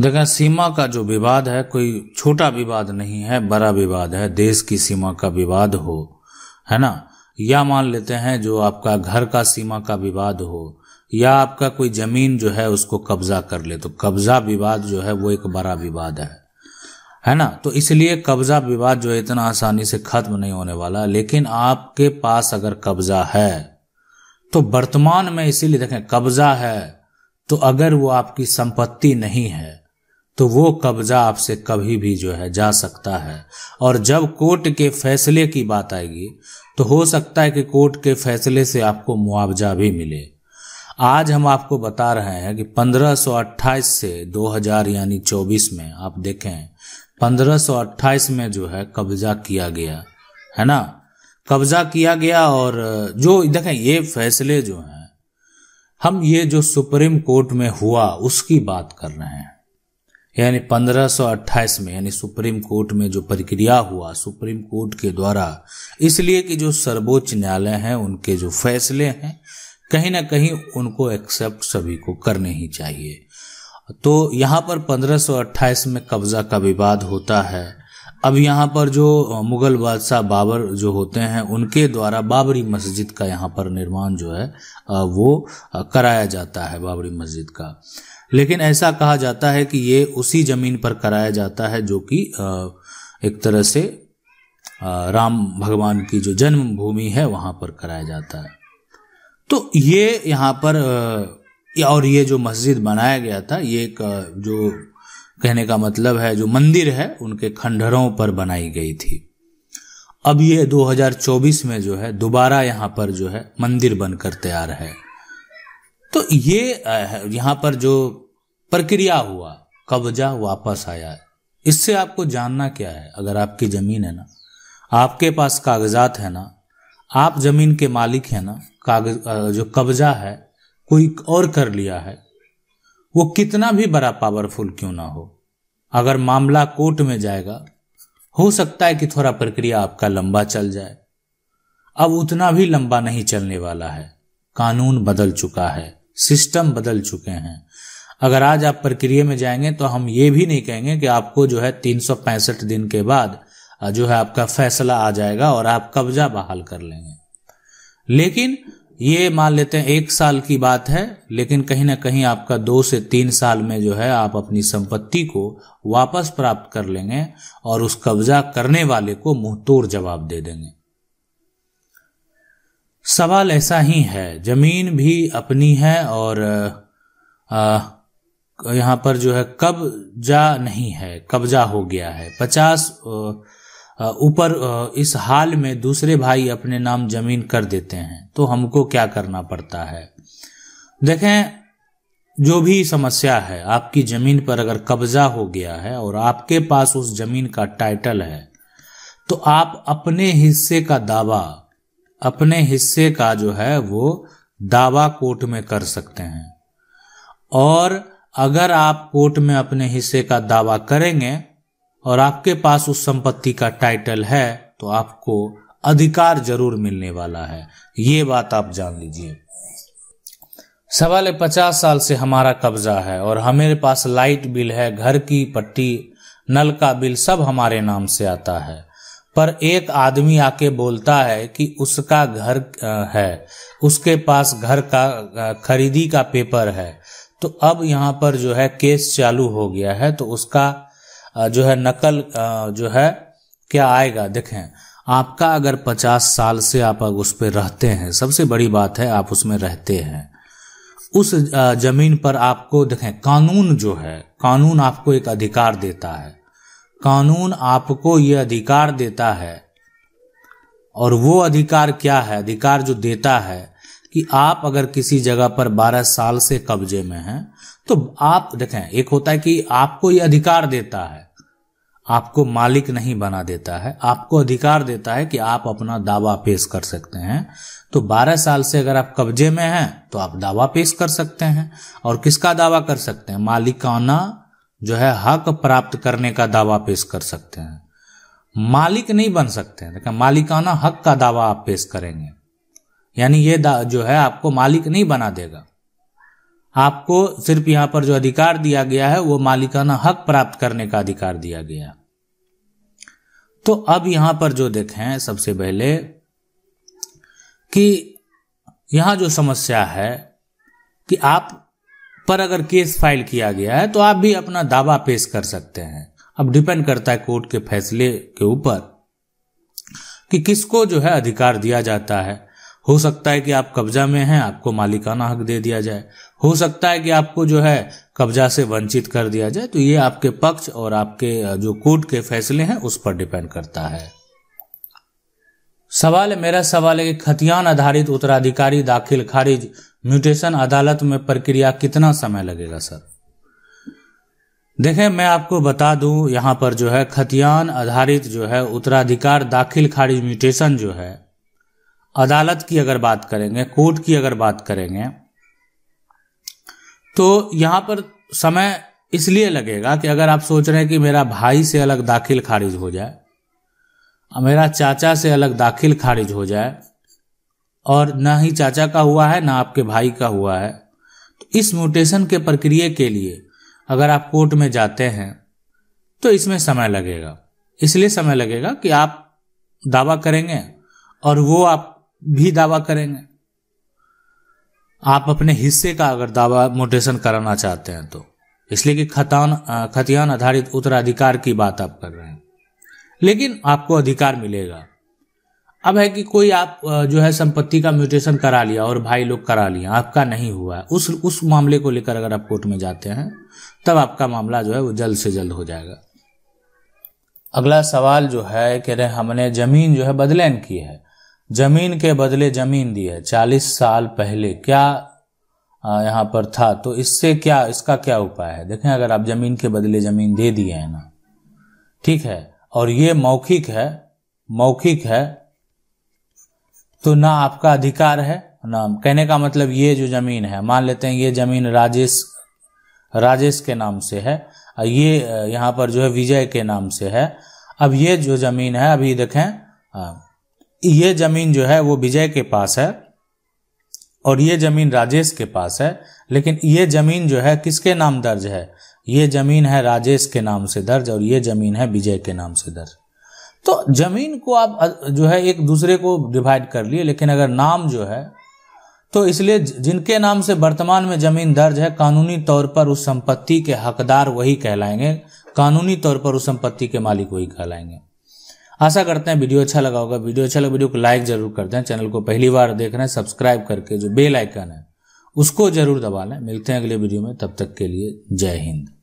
देखें सीमा का जो विवाद है कोई छोटा विवाद नहीं है बड़ा विवाद है देश की सीमा का विवाद हो है ना या मान लेते हैं जो आपका घर का सीमा का विवाद हो या आपका कोई जमीन जो है उसको कब्जा कर ले तो कब्जा विवाद जो है वो एक बड़ा विवाद है है ना तो इसलिए कब्जा विवाद जो है इतना आसानी से खत्म नहीं होने वाला लेकिन आपके पास अगर कब्जा है तो वर्तमान में इसीलिए देखें कब्जा है तो अगर वो आपकी संपत्ति नहीं है तो वो कब्जा आपसे कभी भी जो है जा सकता है और जब कोर्ट के फैसले की बात आएगी तो हो सकता है कि कोर्ट के फैसले से आपको मुआवजा भी मिले आज हम आपको बता रहे हैं कि 1528 से 2000 यानी 24 में आप देखें 1528 में जो है कब्जा किया गया है ना कब्जा किया गया और जो देखें ये फैसले जो हैं हम ये जो सुप्रीम कोर्ट में हुआ उसकी बात कर रहे हैं यानी 1528 में यानी सुप्रीम कोर्ट में जो प्रक्रिया हुआ सुप्रीम कोर्ट के द्वारा इसलिए कि जो सर्वोच्च न्यायालय हैं उनके जो फैसले हैं कहीं ना कहीं उनको एक्सेप्ट सभी को करने ही चाहिए तो यहाँ पर 1528 में कब्जा का विवाद होता है अब यहाँ पर जो मुगल बादशाह बाबर जो होते हैं उनके द्वारा बाबरी मस्जिद का यहाँ पर निर्माण जो है वो कराया जाता है बाबरी मस्जिद का लेकिन ऐसा कहा जाता है कि ये उसी जमीन पर कराया जाता है जो कि एक तरह से राम भगवान की जो जन्मभूमि है वहां पर कराया जाता है तो ये यहाँ पर और ये जो मस्जिद बनाया गया था ये एक जो कहने का मतलब है जो मंदिर है उनके खंडहरों पर बनाई गई थी अब ये 2024 में जो है दोबारा यहाँ पर जो है मंदिर बनकर तैयार है तो ये यहां पर जो प्रक्रिया हुआ कब्जा वापस आया है इससे आपको जानना क्या है अगर आपकी ज़मीन है ना आपके पास कागजात है ना आप ज़मीन के मालिक है ना कागज जो कब्जा है कोई और कर लिया है वो कितना भी बड़ा पावरफुल क्यों ना हो अगर मामला कोर्ट में जाएगा हो सकता है कि थोड़ा प्रक्रिया आपका लंबा चल जाए अब उतना भी लंबा नहीं चलने वाला है कानून बदल चुका है सिस्टम बदल चुके हैं अगर आज आप प्रक्रिया में जाएंगे तो हम ये भी नहीं कहेंगे कि आपको जो है तीन दिन के बाद जो है आपका फैसला आ जाएगा और आप कब्जा बहाल कर लेंगे लेकिन ये मान लेते हैं एक साल की बात है लेकिन कहीं ना कहीं आपका दो से तीन साल में जो है आप अपनी संपत्ति को वापस प्राप्त कर लेंगे और उस कब्जा करने वाले को मुंह तोड़ जवाब दे देंगे सवाल ऐसा ही है जमीन भी अपनी है और यहाँ पर जो है कब्जा नहीं है कब्जा हो गया है पचास ऊपर इस हाल में दूसरे भाई अपने नाम जमीन कर देते हैं तो हमको क्या करना पड़ता है देखें जो भी समस्या है आपकी जमीन पर अगर कब्जा हो गया है और आपके पास उस जमीन का टाइटल है तो आप अपने हिस्से का दावा अपने हिस्से का जो है वो दावा कोर्ट में कर सकते हैं और अगर आप कोर्ट में अपने हिस्से का दावा करेंगे और आपके पास उस संपत्ति का टाइटल है तो आपको अधिकार जरूर मिलने वाला है ये बात आप जान लीजिए सवाल पचास साल से हमारा कब्जा है और हमारे पास लाइट बिल है घर की पट्टी नल का बिल सब हमारे नाम से आता है पर एक आदमी आके बोलता है कि उसका घर है उसके पास घर का खरीदी का पेपर है तो अब यहाँ पर जो है केस चालू हो गया है तो उसका जो है नकल जो है क्या आएगा देखें आपका अगर पचास साल से आप उस पर रहते हैं सबसे बड़ी बात है आप उसमें रहते हैं उस जमीन पर आपको देखें कानून जो है कानून आपको एक अधिकार देता है कानून आपको ये अधिकार देता है और वो अधिकार क्या है अधिकार जो देता है कि आप अगर किसी जगह पर 12 साल से कब्जे में हैं तो आप देखें एक होता है कि आपको ये अधिकार देता है आपको मालिक नहीं बना देता है आपको अधिकार देता है कि आप अपना दावा पेश कर सकते हैं तो 12 साल से अगर आप कब्जे में हैं तो आप दावा पेश कर सकते हैं और किसका दावा कर सकते हैं मालिकाना जो है हक प्राप्त करने का दावा पेश कर सकते हैं मालिक नहीं बन सकते हैं देखा मालिकाना हक का दावा आप पेश करेंगे यानी ये जो है आपको मालिक नहीं बना देगा आपको सिर्फ यहां पर जो अधिकार दिया गया है वो मालिकाना हक प्राप्त करने का अधिकार दिया गया तो अब यहां पर जो देखें सबसे पहले कि यहां जो समस्या है कि आप पर अगर केस फाइल किया गया है तो आप भी अपना दावा पेश कर सकते हैं अब डिपेंड करता है कोर्ट के फैसले के ऊपर कि किसको जो है अधिकार दिया जाता है हो सकता है कि आप कब्जा में हैं आपको मालिकाना हक दे दिया जाए हो सकता है कि आपको जो है कब्जा से वंचित कर दिया जाए तो ये आपके पक्ष और आपके जो कोर्ट के फैसले हैं उस पर डिपेंड करता है सवाल है मेरा सवाल है कि खतियान आधारित उत्तराधिकारी दाखिल खारिज म्यूटेशन अदालत में प्रक्रिया कितना समय लगेगा सर देखें मैं आपको बता दूं यहां पर जो है खतियान आधारित जो है उत्तराधिकार दाखिल खारिज म्यूटेशन जो है अदालत की अगर बात करेंगे कोर्ट की अगर बात करेंगे तो यहां पर समय इसलिए लगेगा कि अगर आप सोच रहे हैं कि मेरा भाई से अलग दाखिल खारिज हो जाए मेरा चाचा से अलग दाखिल खारिज हो जाए और ना ही चाचा का हुआ है ना आपके भाई का हुआ है तो इस म्यूटेशन के प्रक्रिया के लिए अगर आप कोर्ट में जाते हैं तो इसमें समय लगेगा इसलिए समय लगेगा कि आप दावा करेंगे और वो आप भी दावा करेंगे आप अपने हिस्से का अगर दावा मोटेशन कराना चाहते हैं तो इसलिए कि खतान खतियान आधारित उत्तराधिकार की बात आप कर रहे हैं लेकिन आपको अधिकार मिलेगा अब है कि कोई आप जो है संपत्ति का म्यूटेशन करा लिया और भाई लोग करा लिया आपका नहीं हुआ है उस उस मामले को लेकर अगर आप कोर्ट में जाते हैं तब आपका मामला जो है वो जल्द से जल्द हो जाएगा अगला सवाल जो है कह रहे हमने जमीन जो है बदलैन की है जमीन के बदले जमीन दी है चालीस साल पहले क्या यहाँ पर था तो इससे क्या इसका क्या उपाय है देखें अगर आप जमीन के बदले जमीन दे दिए है ना ठीक है और ये मौखिक है मौखिक है तो ना आपका अधिकार है ना कहने का मतलब ये जो जमीन है मान लेते हैं ये जमीन राजेश राजेश के नाम से है और ये यहाँ पर जो है विजय के नाम से है अब ये जो जमीन है अभी देखें ये जमीन जो है वो विजय के पास है और ये जमीन राजेश के पास है लेकिन ये जमीन जो है किसके नाम दर्ज है ये जमीन है राजेश के नाम से दर्ज और ये जमीन है विजय के नाम से दर्ज तो जमीन को आप जो है एक दूसरे को डिवाइड कर लिए लेकिन अगर नाम जो है तो इसलिए जिनके नाम से वर्तमान में जमीन दर्ज है कानूनी तौर पर उस संपत्ति के हकदार वही कहलाएंगे कानूनी तौर पर उस संपत्ति के मालिक वही कहलाएंगे आशा करते हैं वीडियो अच्छा लगा होगा वीडियो अच्छा लगा वीडियो को लाइक जरूर कर दें चैनल को पहली बार देख रहे हैं सब्सक्राइब करके जो बेल आइकन है उसको जरूर दबा लें मिलते हैं अगले वीडियो में तब तक के लिए जय हिंद